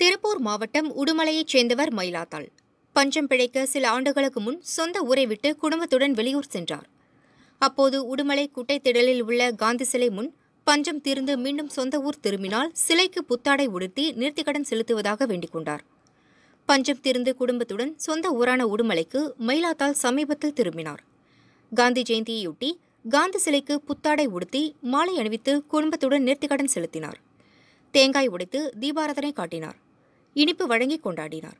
திருப்பூர் மாவட்டம் உடுமலையைச் சேர்ந்தவர் மயிலாத்தாள் பஞ்சம் பிழைக்க சில ஆண்டுகளுக்கு முன் சொந்த ஊரை விட்டு குடும்பத்துடன் வெளியூர் சென்றார் அப்போது உடுமலை குட்டைத்திடலில் திடலில் உள்ள காந்தி சிலை முன் பஞ்சம் தீர்ந்து மீண்டும் சொந்த ஊர் திரும்பினால் சிலைக்கு புத்தாடை உடுத்தி நிறுத்திக்கடன் செலுத்துவதாக வேண்டிக் கொண்டார் பஞ்சம் தீர்ந்து குடும்பத்துடன் சொந்த ஊரான உடுமலைக்கு மயிலாத்தாள் சமீபத்தில் திரும்பினார் காந்தி ஜெயந்தியையொட்டி காந்தி சிலைக்கு புத்தாடை உடுத்தி மாலை அணிவித்து குடும்பத்துடன் நேர்த்திக்கடன் செலுத்தினார் தேங்காய் உடைத்து தீபாராதனை காட்டினார் இனிப்பு வழங்கி கொண்டாடினார்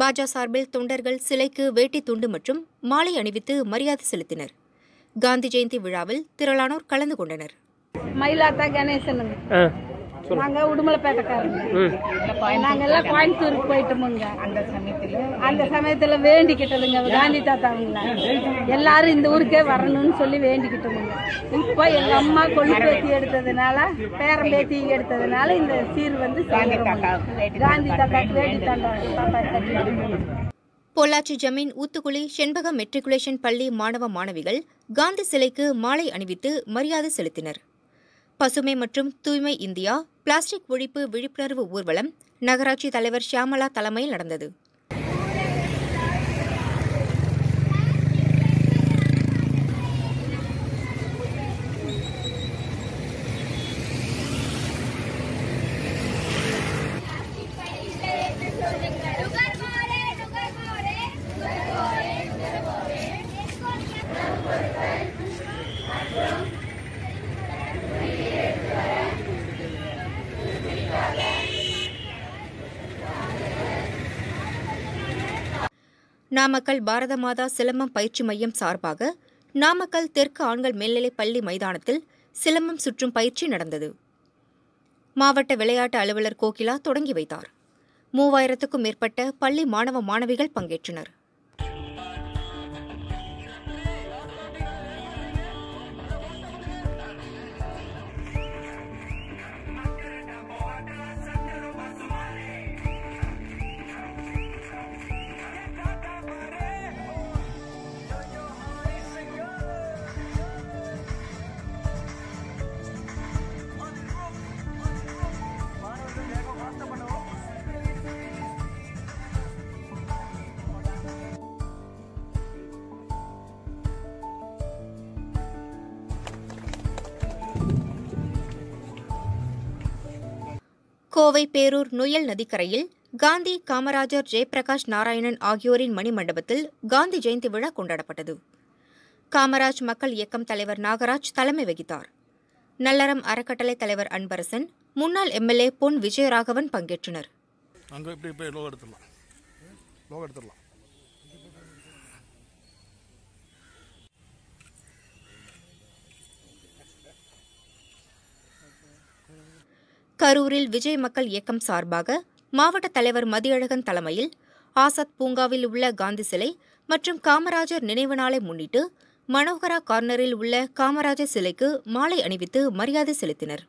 பாஜா சார்பில் தொண்டர்கள் சிலைக்கு வேட்டி துண்டு மற்றும் மாலை அணிவித்து மரியாதை செலுத்தினர் காந்தி ஜெயந்தி விழாவில் திரளானோர் கலந்து கொண்டனர் மயிலாத்தா கணேசனுங்க நாங்க உடுமலைப்பேட்டைக்காரங்க நாங்க எல்லாம் கோயம்புத்தூருக்கு போயிட்டோமுங்க அந்த சமயத்துல அந்த சமயத்துல வேண்டிக்கிட்டதுங்க காந்தி தாத்தாவுங்கள எல்லாரும் இந்த ஊருக்கே வரணும்னு சொல்லி வேண்டிக்கிட்டோமுங்க இப்போ எங்க அம்மா கொள்ளு பேத்தி எடுத்ததுனால பேரம் பேத்தி எடுத்ததுனால இந்த சீர் வந்து காந்தி தாத்தாக்கு வேண்டி தாண்டா பொள்ளாச்சி ஜமீன் ஊத்துக்குளி செண்பகம் மெட்ரிகுலேஷன் பள்ளி மாணவ மாணவிகள் காந்தி சிலைக்கு மாலை அணிவித்து மரியாதை செலுத்தினர் பசுமை மற்றும் தூய்மை இந்தியா பிளாஸ்டிக் ஒழிப்பு விழிப்புணர்வு ஊர்வலம் நகராட்சி தலைவர் ஷியாமலா தலைமையில் நடந்தது நாமக்கல் பாரத மாதா சிலம்பம் பயிற்சி மையம் சார்பாக நாமக்கல் தெற்கு ஆண்கள் மேல்நிலைப் பள்ளி மைதானத்தில் சிலம்பம் சுற்றும் பயிற்சி நடந்தது மாவட்ட விளையாட்டு அலுவலர் கோகிலா தொடங்கி வைத்தார் மூவாயிரத்துக்கும் மேற்பட்ட பள்ளி மாணவ மாணவிகள் பங்கேற்றனர் கோவை பேரூர் நுயல் நதிக்கரையில் காந்தி காமராஜர் ஜெயபிரகாஷ் நாராயணன் ஆகியோரின் மணிமண்டபத்தில் காந்தி ஜெயந்தி விழா கொண்டாடப்பட்டது காமராஜ் மக்கள் இயக்கம் தலைவர் நாகராஜ் தலைமை வகித்தார் நல்லறம் அறக்கட்டளை தலைவர் அன்பரசன் முன்னாள் எம்எல்ஏ பொன் விஜயராகவன் பங்கேற்றனர் கரூரில் விஜய் மக்கள் இயக்கம் சார்பாக மாவட்ட தலைவர் மதியழகன் தலைமையில் ஆசாத் பூங்காவில் உள்ள காந்தி சிலை மற்றும் காமராஜர் நினைவு நாளை முன்னிட்டு மனோகரா கார்னரில் உள்ள காமராஜர் சிலைக்கு மாலை அணிவித்து மரியாதை செலுத்தினர்